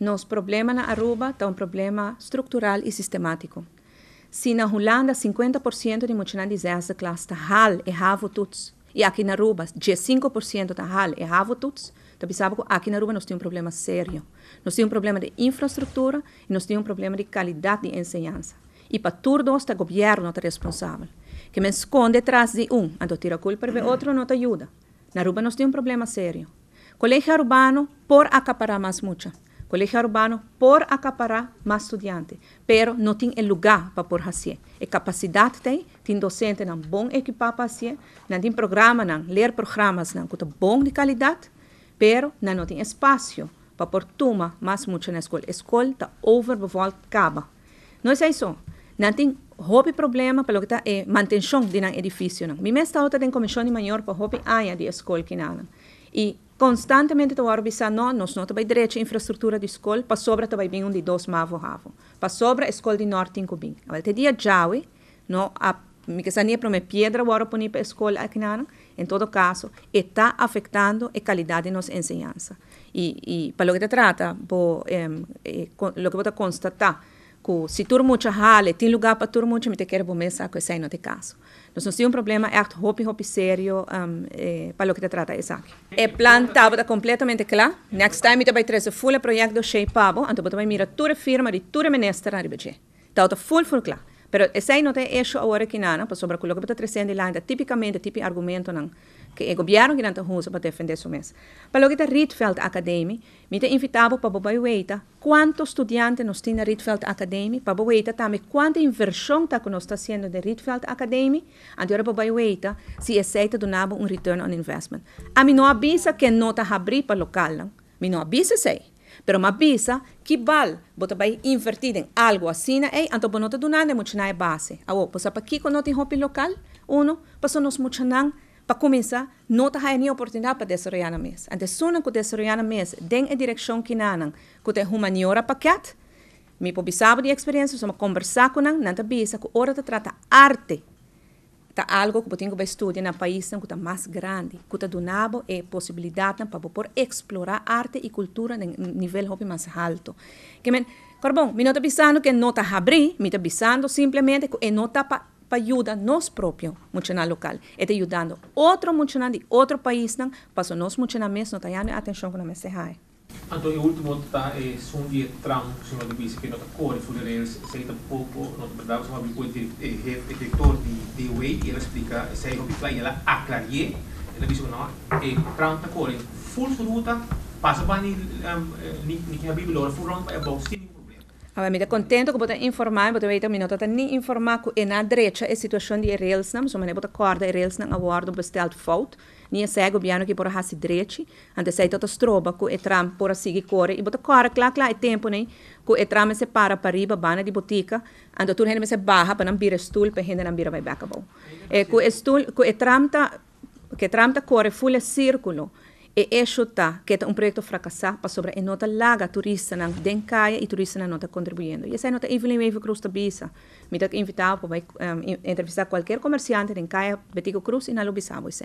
nos problema en Aruba está un problema estructural y sistemático. Si en Holanda 50% de de de clase está hal havo e tuts, y aquí en Aruba 5% está hal havo tuts, então que Aruba nos tiene un problema serio No tiene un problema de infraestructura y no un un problema de calidad de enseñanza y para todos el gobierno no está responsable Que me esconde detrás de un cuando tira culpa de otro no te ayuda en Aruba nos tiene un problema serio Colegio urbano por acaparar más mucha. colégio urbano por acaparar mais estudantes, pero não tem lugar para por assim. E capacidade tem, tem docente não bom equipar para assim, não tem programa não, ler programas não, que bom de qualidade, pero não tem espaço para por turma mais muito na escola. A escola está over acaba. Não é isso. Não tem hobby problema pelo que está é manutenção de um edifício. Não. Minha está outra tem comissão maior para hobby a de escola que não. E Constantemente estou a orbitar, não, nós não estamos direito à infraestrutura de escola, para sobra estamos bem onde dois mavo ravo. Para sobra, escola de norte em Cubim. Agora, te dia já, não, a minha sania para uma pedra, eu vou para a escola aqui na em todo caso, está afetando a qualidade de nossa ensinança. E, e para o que te trata, vou, eh, eh, o que vou constatar, ko si turmo chahale, tem lugar para turmo que me te quer bomesa, que sei não te caso. Nós não temos un problema, é ato hopi hopi sério um, eh, para o que te trata essa. É plantado completamente claro. Next time te vai trazer full projeto cheio pavo, anto botar mira tura firma de tura menestra ribeje. Tá full full claro. Pero esej não tem isso agora que não, para sobre aquilo que está crescendo lá, tipicamente, tipo argumento não que o governo que não usando para defender isso mesmo. Para o que da Rietveld Academy, me te invitava para você ver quantos estudantes nós temos na Rietveld Academy, para você ver também quanta inversão que nós estamos fazendo na Rietveld Academy, e agora para você ver se aceita do nabo um return on investment. A mim não avisa que não está abrindo para local, não. Me não avisa, isso Pero ma bisa que bal invertir en algo así e ei anto bonote dunane muchina e base. Awo, pues apa kiko no hopi local, uno, paso pues, nos muchanan para começar, nota tá ni oportunidad para desarrollar a mesa. Antes suna que desenvolver a mesa, den a kinanan que nanan, que te humaniora paquete, mi pobisabo di experiência, somos conversar conversa nan, nanta bisa, que ora te trata arte ta algo que tengo que en un país que está más grande, que está donado é posibilidad para poder explorar arte y cultura en un nivel más alto. Que me, carbon, me nota está pensando que no está abrir, me está pensando simplemente que no está para para a nós próprios, multinal local. Está a otro multinal de otros país, para nós multinamentos não tenham atención con la mensagem. Antonio, ultimo e Sundi e Trump sono divisi che non accordi sulle sei tampoco non bravo sono abituati eh, il direttore di Dewey e la spiega sei hobby fly la a clarie e la visione e Trump accordi full su ruta passa bani ni ni che abbiamo loro full round e boxing A Allora, mi dà contento che potete informare, potete vedere un minuto, non informare che in Adrecia è la situazione di Railsnam, insomma, non potete accordare Railsnam a Wardo per stealth fault, non è seguo bene che potete de Adrecia, anche se è tutta stroba che Trump può seguire il cuore, e potete accordare, clac, clac, è tempo, né? che Trump si para per arrivare de bane di botica, anche tu non si baja per non bere stool, per non bere vai backable. E che Trump sta, che Trump sta cuore, fulle circolo, e está que é um projeto fracassado para sobre a nota laga turista na dencaia e turista não está contribuindo. E essa nota Evelyn Mave Cruz da Bisa. Me tá invitado para um, entrevistar qualquer comerciante de dencaia, Betico Cruz e na Lubisabo isso.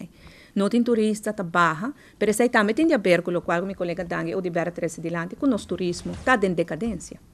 Nota em turista está barra, mas isso também tem de ver com o qual meu colega Dangue ou de Bera 13 de Lante, com o nosso turismo está em decadência.